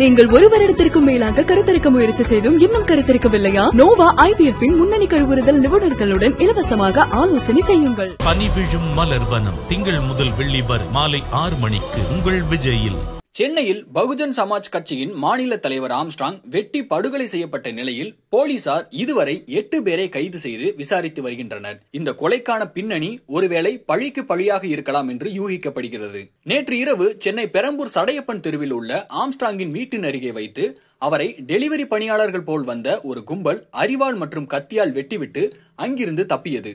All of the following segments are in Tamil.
நீங்கள் ஒரு வருடத்திற்கும் மேலாக கருத்தரிக்க முயற்சி செய்தும் இன்னும் கருத்தரிக்கவில்லையா நோவா ஐபிஎஃப் முன்னணி கருவுறுதல் நிபுணர்களுடன் இலவசமாக ஆலோசனை செய்யுங்கள் பனி விழும் மலர் வனம் திங்கள் முதல் வெள்ளி வரை மாலை ஆறு மணிக்கு உங்கள் விஜயில் சென்னையில் பகுஜன் சமாஜ் கட்சியின் மாநில தலைவர் ஆம்ஸ்ட்ராங் வெட்டி படுகொலை செய்யப்பட்ட நிலையில் போலீசார் இதுவரை எட்டு பேரை கைது செய்து விசாரித்து வருகின்றனர் இந்த கொலைக்கான பின்னணி ஒருவேளை பழிக்கு பழியாக இருக்கலாம் என்று யூகிக்கப்படுகிறது நேற்று இரவு சென்னை பெரம்பூர் சடையப்பன் தெருவில் உள்ள ஆம்ஸ்ட்ராங்கின் வீட்டின் அருகே வைத்து அவரை டெலிவரி பணியாளர்கள் போல் வந்த ஒரு கும்பல் அரிவாள் மற்றும் கத்தியால் வெட்டிவிட்டு அங்கிருந்து தப்பியது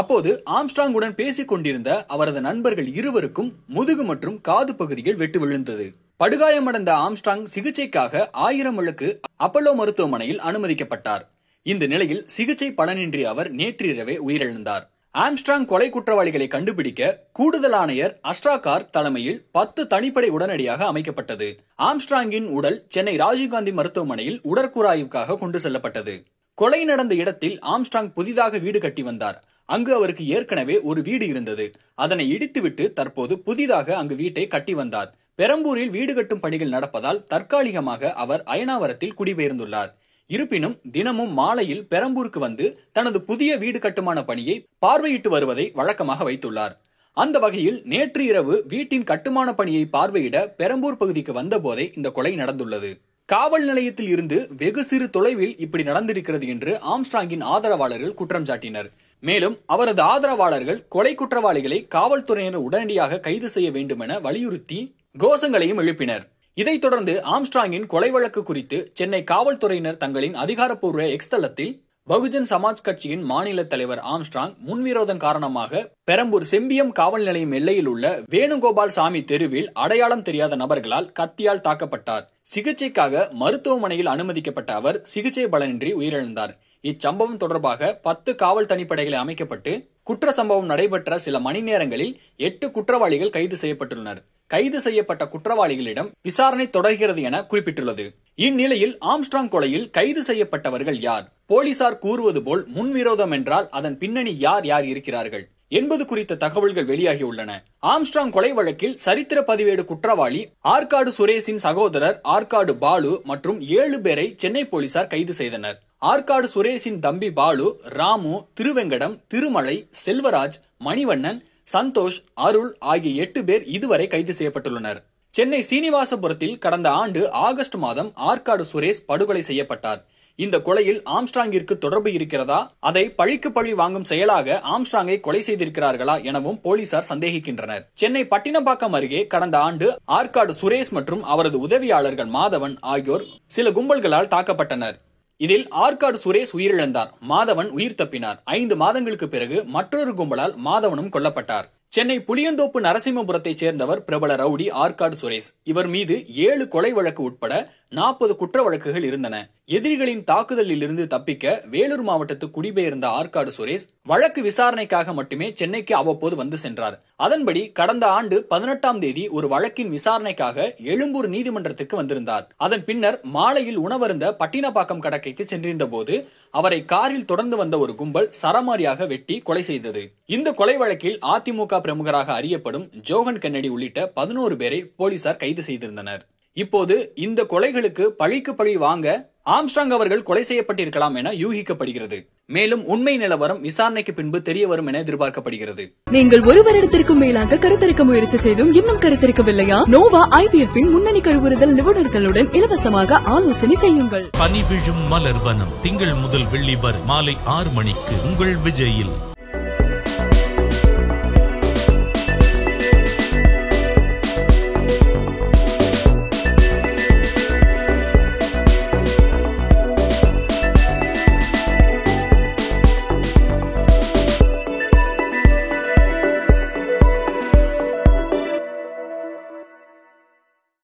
அப்போது ஆம்ஸ்ட்ராங்குடன் பேசிக் கொண்டிருந்த அவரது நண்பர்கள் இருவருக்கும் முதுகு மற்றும் காது பகுதியில் வெட்டு விழுந்தது படுகாயமடைந்த ஆம்ஸ்டாங் சிகிச்சைக்காக ஆயிரம் விளக்கு அப்பல்லோ மருத்துவமனையில் அனுமதிக்கப்பட்டார் இந்த நிலையில் சிகிச்சை பலனின்றி அவர் நேற்றிரவே உயிரிழந்தார் ஆம்ஸ்ட்ராங் கொலை குற்றவாளிகளை கண்டுபிடிக்க கூடுதல் ஆணையர் அஸ்ட்ராகார் தலைமையில் பத்து தனிப்படை உடனடியாக அமைக்கப்பட்டது ஆம்ஸ்ட்ராங்கின் உடல் சென்னை ராஜீவ்காந்தி மருத்துவமனையில் உடற்கூறாய்வுக்காக கொண்டு செல்லப்பட்டது கொலை நடந்த இடத்தில் ஆம்ஸ்ட்ராங் புதிதாக வீடு கட்டி வந்தார் அங்கு அவருக்கு ஏற்கனவே ஒரு வீடு இருந்தது அதனை இடித்துவிட்டு தற்போது புதிதாக அங்கு வீட்டை கட்டி வந்தார் பெரம்பூரில் வீடு கட்டும் பணிகள் நடப்பதால் தற்காலிகமாக அவர் அயனாவரத்தில் குடிபெயர்ந்துள்ளார் இருப்பினும் தினமும் மாலையில் பெரம்பூருக்கு வந்து தனது புதிய வீடு கட்டுமான பணியை பார்வையிட்டு வருவதை வழக்கமாக வைத்துள்ளார் அந்த வகையில் நேற்று இரவு வீட்டின் கட்டுமான பணியை பார்வையிட பெரம்பூர் பகுதிக்கு வந்தபோதே இந்த கொலை நடந்துள்ளது காவல் நிலையத்தில் இருந்து வெகு சிறு தொலைவில் இப்படி நடந்திருக்கிறது என்று ஆம்ஸ்டாங்கின் ஆதரவாளர்கள் குற்றம் சாட்டினர் மேலும் அவரது ஆதரவாளர்கள் கொலை குற்றவாளிகளை காவல்துறையினர் உடனடியாக கைது செய்ய வேண்டும் என வலியுறுத்தி கோஷங்களையும் எழுப்பினர் இதைத் தொடர்ந்து ஆம்ஸ்ட்ராங்கின் கொலை வழக்கு குறித்து சென்னை காவல்துறையினர் தங்களின் அதிகாரப்பூர்வ எக்ஸ்தலத்தில் பகுஜன் சமாஜ் கட்சியின் மாநில தலைவர் ஆம்ஸ்ட்ராங் முன்விரோதம் காரணமாக பெரம்பூர் செம்பியம் காவல் நிலையம் எல்லையில் உள்ள வேணுகோபால் சாமி தெருவில் அடையாளம் தெரியாத நபர்களால் கத்தியால் தாக்கப்பட்டார் சிகிச்சைக்காக மருத்துவமனையில் அனுமதிக்கப்பட்ட அவர் சிகிச்சை பலனின்றி உயிரிழந்தார் இச்சம்பவம் தொடர்பாக பத்து காவல் தனிப்படைகளை அமைக்கப்பட்டு குற்ற சம்பவம் நடைபெற்ற சில மணி நேரங்களில் எட்டு குற்றவாளிகள் கைது செய்யப்பட்டுள்ளனர் கைது செய்யப்பட்ட குற்றவாளிகளிடம் விசாரணை தொடர்கிறது என குறிப்பிட்டுள்ளது இந்நிலையில் ஆம்ஸ்ட்ராங் கொலையில் கைது செய்யப்பட்டவர்கள் யார் போலீசார் கூறுவது போல் முன்விரோதம் என்றால் அதன் பின்னணி யார் யார் இருக்கிறார்கள் என்பது குறித்த தகவல்கள் வெளியாகியுள்ளன ஆம்ஸ்ட்ராங் கொலை வழக்கில் சரித்திர பதிவேடு குற்றவாளி ஆற்காடு சுரேஷின் சகோதரர் ஆற்காடு பாலு மற்றும் ஏழு பேரை சென்னை போலீசார் கைது செய்தனர் ஆற்காடு சுரேஷின் தம்பி பாலு ராமு திருவெங்கடம் திருமலை செல்வராஜ் மணிவண்ணன் சந்தோஷ் அருள் ஆகிய எட்டு பேர் இதுவரை கைது செய்யப்பட்டுள்ளனர் சென்னை சீனிவாசபுரத்தில் கடந்த ஆண்டு ஆகஸ்ட் மாதம் ஆற்காடு சுரேஷ் படுகொலை செய்யப்பட்டார் இந்த கொலையில் ஆம்ஸ்ட்ராங்கிற்கு தொடர்பு இருக்கிறதா அதை பழிக்கு பழி வாங்கும் செயலாக ஆம்ஸ்ட்ராங்கை கொலை செய்திருக்கிறார்களா எனவும் போலீசார் சந்தேகிக்கின்றனர் சென்னை பட்டினப்பாக்கம் அருகே கடந்த ஆண்டு ஆற்காடு சுரேஷ் மற்றும் அவரது உதவியாளர்கள் மாதவன் ஆகியோர் சில கும்பல்களால் தாக்கப்பட்டனர் இதில் ஆற்காடு சுரேஷ் உயிரிழந்தார் மாதவன் உயிர் தப்பினார் ஐந்து மாதங்களுக்கு பிறகு மற்றொரு கும்பலால் மாதவனும் கொல்லப்பட்டார் சென்னை புளியந்தோப்பு நரசிம்மபுரத்தைச் சேர்ந்தவர் பிரபல ரவுடி ஆற்காடு சுரேஷ் இவர் மீது ஏழு கொலை வழக்கு உட்பட நாற்பது குற்ற வழக்குகள் இருந்தன எதிரிகளின் தாக்குதலில் இருந்து தப்பிக்க வேலூர் மாவட்டத்து குடிபெயர்ந்த ஆற்காடு சுரேஷ் வழக்கு விசாரணைக்காக மட்டுமே சென்னைக்கு அவ்வப்போது வந்து சென்றார் அதன்படி கடந்த ஆண்டு பதினெட்டாம் தேதி ஒரு வழக்கின் விசாரணைக்காக எழும்பூர் நீதிமன்றத்துக்கு வந்திருந்தார் அதன் பின்னர் மாலையில் உணவருந்த பட்டினப்பாக்கம் கடற்கைக்கு சென்றிருந்த போது அவரை காரில் தொடர்ந்து வந்த ஒரு கும்பல் சரமாரியாக வெட்டி கொலை செய்தது இந்த கொலை வழக்கில் அதிமுக பிரமுகராக அறியப்படும் ஜோகன் கென்னடி உள்ளிட்ட பதினோரு பேரை போலீசார் கைது செய்திருந்தனர் இப்போது இந்த கொலைகளுக்கு பழிக்கு பழி வாங்க ஆம்ஸ்ட்ராங் அவர்கள் கொலை செய்யப்பட்டிருக்கலாம் என யூகிக்கப்படுகிறது மேலும் உண்மை நிலவரம் விசாரணைக்கு பின்பு தெரிய வரும் என எதிர்பார்க்கப்படுகிறது நீங்கள் ஒரு வருடத்திற்கும் மேலாக கருத்தரிக்க முயற்சி செய்தும் இன்னும் கருத்தரிக்கவில்லையா நோவா ஐபிஎஃப் முன்னணி கருவுறுதல் நிபுணர்களுடன் இலவசமாக ஆலோசனை செய்யுங்கள் பனி விழும் மலர் வனம் திங்கள் முதல் வெள்ளி வரை மாலை ஆறு மணிக்கு உங்கள் விஜயில்